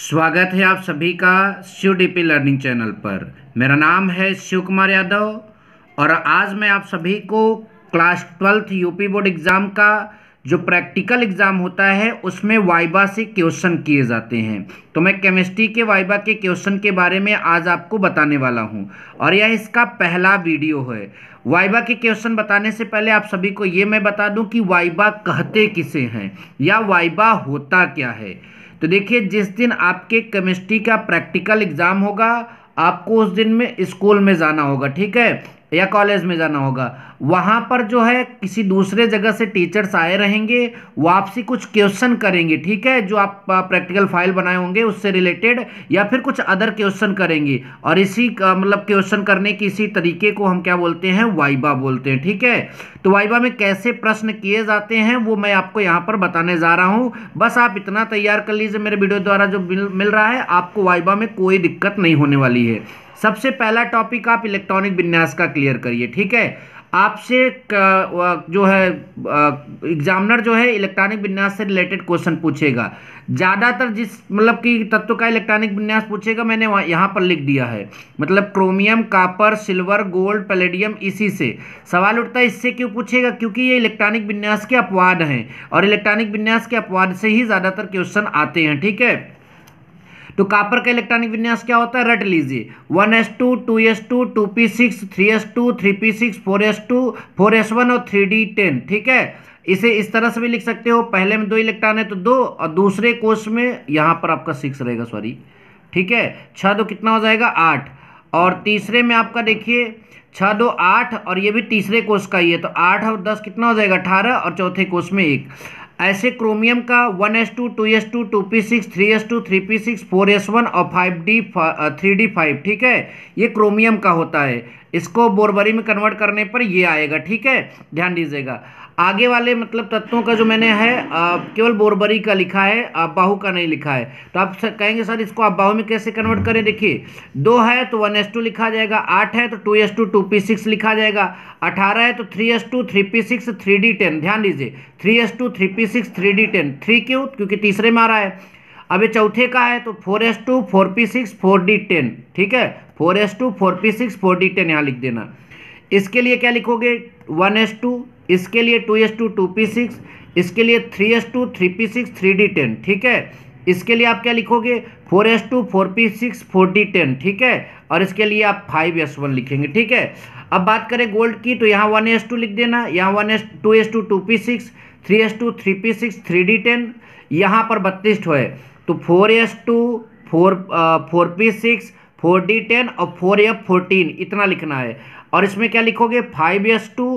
स्वागत है आप सभी का शिव डीपी लर्निंग चैनल पर मेरा नाम है शिव कुमार यादव और आज मैं आप सभी को class twelfth UP board exam का जो प्रैक्टिकल एग्ज़ाम होता है उसमें वाइबा से क्वेश्चन किए जाते हैं तो मैं केमिस्ट्री के वाइबा के क्वेश्चन के बारे में आज आपको बताने वाला हूँ और यह इसका पहला वीडियो है वाइबा के क्वेश्चन बताने से पहले आप सभी को ये मैं बता दूँ कि वाइबा कहते किसे हैं या वाइबा होता क्या है तो देखिए जिस दिन आपके केमिस्ट्री का प्रैक्टिकल एग्ज़ाम होगा आपको उस दिन में स्कूल में जाना होगा ठीक है या कॉलेज में जाना होगा वहाँ पर जो है किसी दूसरे जगह से टीचर्स आए रहेंगे वापसी कुछ क्वेश्चन करेंगे ठीक है जो आप प्रैक्टिकल फाइल बनाए होंगे उससे रिलेटेड या फिर कुछ अदर क्वेश्चन करेंगे और इसी मतलब क्वेश्चन करने के इसी तरीके को हम क्या बोलते हैं वाइबा बोलते हैं ठीक है तो वाइबा में कैसे प्रश्न किए जाते हैं वो मैं आपको यहाँ पर बताने जा रहा हूँ बस आप इतना तैयार कर लीजिए मेरे वीडियो द्वारा जो मिल रहा है आपको वाइबा में कोई दिक्कत नहीं होने वाली है सबसे पहला टॉपिक आप इलेक्ट्रॉनिक विन्यास का क्लियर करिए ठीक है आपसे जो है एग्जामिनर जो है इलेक्ट्रॉनिक विन्यास से रिलेटेड क्वेश्चन पूछेगा ज़्यादातर जिस मतलब कि तत्व का इलेक्ट्रॉनिक विन्यास पूछेगा मैंने वहाँ यहाँ पर लिख दिया है मतलब chromium copper silver gold palladium इसी से सवाल उठता है इससे क्यों पूछेगा क्योंकि ये इलेक्ट्रॉनिक विन्यास के अपवाद हैं और इलेक्ट्रॉनिक विन्यास के अपवाद से ही ज़्यादातर क्वेश्चन आते हैं ठीक है तो कापर का इलेक्ट्रॉनिक विन्यास क्या होता है रट लीजिए one s two two s two two p six three S two three p six four s two four s one और थ्री डी टेन ठीक है इसे इस तरह से भी लिख सकते हो पहले में दो इलेक्ट्रॉन है तो दो और दूसरे कोष में यहाँ पर आपका सिक्स रहेगा सॉरी ठीक है छः दो कितना हो जाएगा आठ और तीसरे में आपका देखिए छः दो आठ और ये भी तीसरे कोष का ही है तो आठ और दस कितना हो जाएगा अठारह और चौथे कोष में एक ऐसे क्रोमियम का 1s2, 2s2, 2p6, 3s2, 3p6, 4s1 और 5d 3d5 uh, ठीक है ये क्रोमियम का होता है इसको बोरबरी में कन्वर्ट करने पर ये आएगा ठीक है ध्यान दीजिएगा आगे वाले मतलब तत्वों का जो मैंने है केवल बोरबरी का लिखा है अबाहु का नहीं लिखा है तो आप कहेंगे सर इसको आप बाहू में कैसे कन्वर्ट करें देखिए दो है तो वन एस टू लिखा जाएगा आठ है तो two s two two p six लिखा जाएगा अठारह है तो three S two three p six three d ten ध्यान दीजिए three S two three p six three d ten three क्यों क्योंकि तीसरे में आ रहा है अब ये चौथे का है तो four s two four p six four d ten ठीक है four s two four p six four d ten यहाँ लिख देना इसके लिए क्या लिखोगे वन एस टू इसके लिए two s two two p six इसके लिए three S two three p six three d ten ठीक है इसके लिए आप क्या लिखोगे four s two four p six four d ten ठीक है और इसके लिए आप फाइव एस वन लिखेंगे ठीक है अब बात करें गोल्ड की तो यहाँ वन एस टू लिख देना यहाँ one s two s two two p six three S two three p six three d ten यहाँ पर बत्तीस ठो है तो four s two four four p six four d ten और फोर एफ फोर्टीन इतना लिखना है और इसमें क्या लिखोगे five s two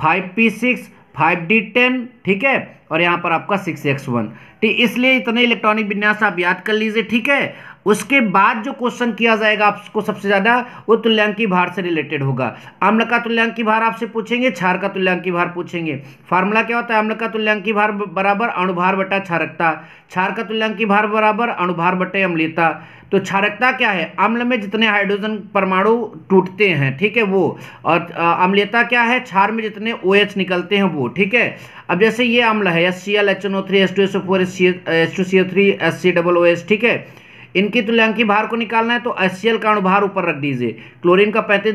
five p six five d ten ठीक है और यहाँ पर आपका सिक्स एक्स वन ठीक इसलिए इतने इलेक्ट्रॉनिक विन्यास आप याद कर लीजिए ठीक है उसके बाद जो क्वेश्चन किया जाएगा आपको सबसे ज़्यादा वो तुल्यांकी भार से रिलेटेड होगा अम्ल का तुल्यांकी भार आपसे पूछेंगे क्षार का तुल्यांकी भार पूछेंगे फार्मूला क्या होता है अम्ल का तुल्यांकी भार बराबर अणुभार बटा क्षारकता क्षार का तुल्यांकी भार बराबर अणुभार बटे अम्लीयता तो क्षारकता क्या है अम्ल में जितने हाइड्रोजन परमाणु टूटते हैं ठीक है वो और अम्लीयता क्या है क्षार में जितने ओ OH निकलते हैं वो ठीक है अब जैसे ये अम्ल है S C L H N O three S two S O four S C S two C O three S C double O S ठीक है इनकी तुल्यांकी भार को निकालना है तो एस का अणुभार ऊपर रख दीजिए क्लोरीन का पैंतीस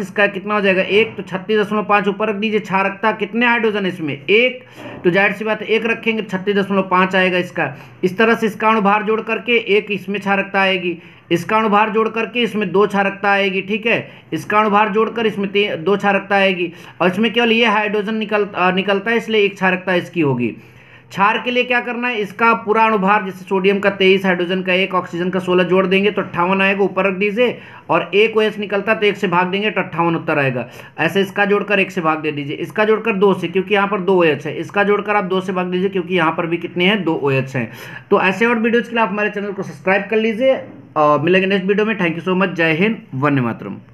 इसका कितना हो जाएगा एक तो छत्तीस ऊपर रख दीजिए क्षारकता कितने हाइड्रोजन इसमें एक तो जाहिर सी बात एक रखेंगे तो छत्तीस आएगा इसका इस तरह से इसका अणुभार जोड़ करके एक इसमें क्षारकता आएगी इसका अनुभार जोड़ करके इसमें दो क्षारकता आएगी ठीक है इसका अनुभार जोड़कर इसमें दो क्षारकता आएगी और इसमें केवल ये हाइड्रोजन निकल निकलता है इसलिए एक क्षारकता इसकी होगी क्षार के लिए क्या करना है इसका पूरा अनुभार जैसे सोडियम का तेईस हाइड्रोजन का एक ऑक्सीजन का सोलह जोड़ देंगे तो अट्ठावन आएगा ऊपर रख दीजिए और एक ओएस निकलता तो एक से भाग देंगे तो अट्ठावन उत्तर आएगा ऐसे इसका जोड़कर एक से भाग दे दीजिए इसका जोड़कर दो से क्योंकि यहाँ पर दो ओ है इसका जोड़कर आप दो से भाग दीजिए क्योंकि यहाँ पर भी कितने हैं दो ओ हैं तो ऐसे और वीडियोज़ के लिए आप हमारे चैनल को सब्सक्राइब कर लीजिए और मिलेंगे नेक्स्ट वीडियो में थैंक यू सो मच जय हिंद वन्य मातरम